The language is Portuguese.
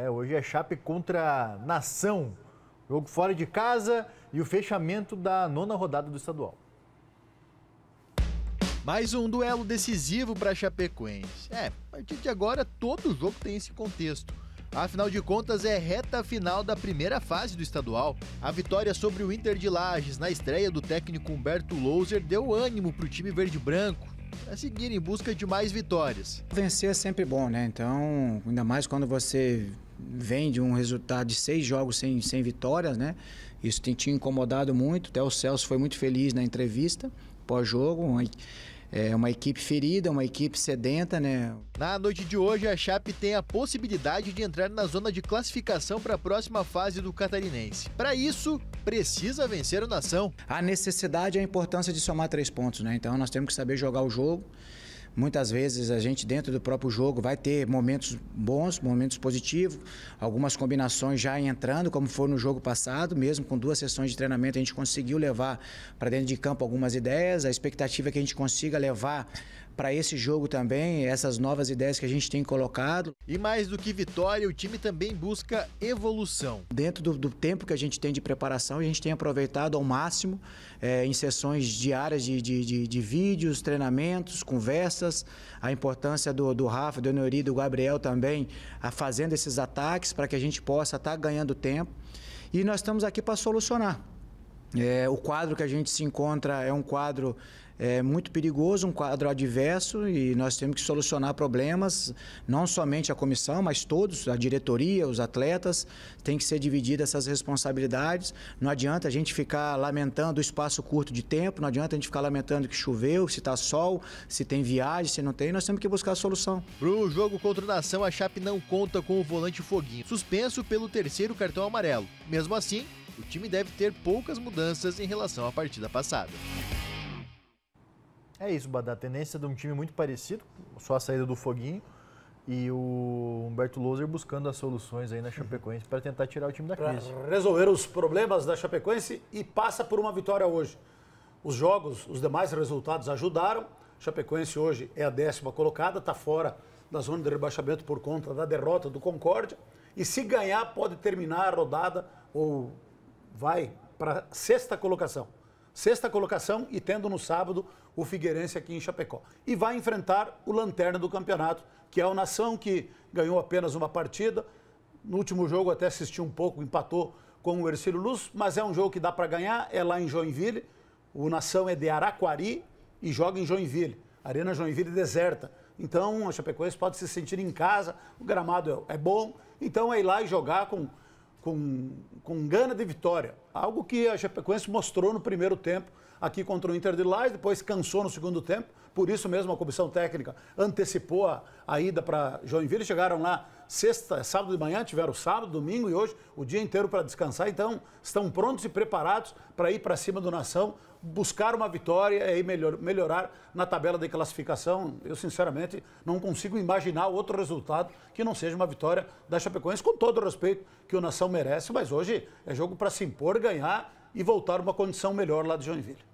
É, hoje é Chape contra Nação. Jogo fora de casa e o fechamento da nona rodada do estadual. Mais um duelo decisivo para Chapecoense. É, a partir de agora todo jogo tem esse contexto. Afinal de contas, é reta final da primeira fase do estadual. A vitória sobre o Inter de Lages na estreia do técnico Humberto Louser deu ânimo para o time verde-branco a seguir em busca de mais vitórias. Vencer é sempre bom, né? Então, ainda mais quando você vem de um resultado de seis jogos sem, sem vitórias, né? Isso tem, tinha incomodado muito. Até o Celso foi muito feliz na entrevista pós-jogo. Uma, é uma equipe ferida, uma equipe sedenta, né? Na noite de hoje, a Chape tem a possibilidade de entrar na zona de classificação para a próxima fase do Catarinense. Para isso, precisa vencer o Nação. A necessidade e a importância de somar três pontos, né? Então nós temos que saber jogar o jogo. Muitas vezes a gente, dentro do próprio jogo, vai ter momentos bons, momentos positivos, algumas combinações já entrando, como foi no jogo passado, mesmo com duas sessões de treinamento, a gente conseguiu levar para dentro de campo algumas ideias. A expectativa é que a gente consiga levar para esse jogo também, essas novas ideias que a gente tem colocado. E mais do que vitória, o time também busca evolução. Dentro do, do tempo que a gente tem de preparação, a gente tem aproveitado ao máximo é, em sessões diárias de, de, de, de, vídeos, treinamentos, conversas, a importância do, do Rafa, do Neuri, do Gabriel também, a fazendo esses ataques para que a gente possa estar tá ganhando tempo. E nós estamos aqui para solucionar. É, o quadro que a gente se encontra é um quadro é muito perigoso, um quadro adverso e nós temos que solucionar problemas, não somente a comissão, mas todos, a diretoria, os atletas, tem que ser dividida essas responsabilidades. Não adianta a gente ficar lamentando o espaço curto de tempo, não adianta a gente ficar lamentando que choveu, se está sol, se tem viagem, se não tem, nós temos que buscar a solução. Para o jogo contra a Nação, a Chape não conta com o volante Foguinho, suspenso pelo terceiro cartão amarelo. Mesmo assim, o time deve ter poucas mudanças em relação à partida passada. É isso, Badá. A tendência de um time muito parecido, só a saída do Foguinho e o Humberto Loser buscando as soluções aí na Chapecoense para tentar tirar o time da crise. resolver os problemas da Chapecoense e passa por uma vitória hoje. Os jogos, os demais resultados ajudaram. Chapecoense hoje é a décima colocada, está fora da zona de rebaixamento por conta da derrota do Concórdia. E se ganhar, pode terminar a rodada ou vai para sexta colocação sexta colocação e tendo no sábado o Figueirense aqui em Chapecó. E vai enfrentar o lanterna do campeonato, que é o Nação, que ganhou apenas uma partida. No último jogo até assistiu um pouco, empatou com o Ercílio Luz, mas é um jogo que dá para ganhar, é lá em Joinville. O Nação é de Araquari e joga em Joinville. Arena Joinville deserta. Então, a Chapecoense pode se sentir em casa, o gramado é, é bom. Então, é ir lá e jogar com, com, com gana de vitória. Algo que a Chapecoense mostrou no primeiro tempo aqui contra o Inter de Lages, depois cansou no segundo tempo. Por isso mesmo a comissão técnica antecipou a, a ida para Joinville. Chegaram lá sexta, sábado de manhã, tiveram sábado, domingo e hoje o dia inteiro para descansar. Então estão prontos e preparados para ir para cima do Nação, buscar uma vitória e melhor, melhorar na tabela de classificação. Eu sinceramente não consigo imaginar outro resultado que não seja uma vitória da Chapecoense, com todo o respeito que o Nação merece. Mas hoje é jogo para se impor ganhar e voltar uma condição melhor lá de Joinville.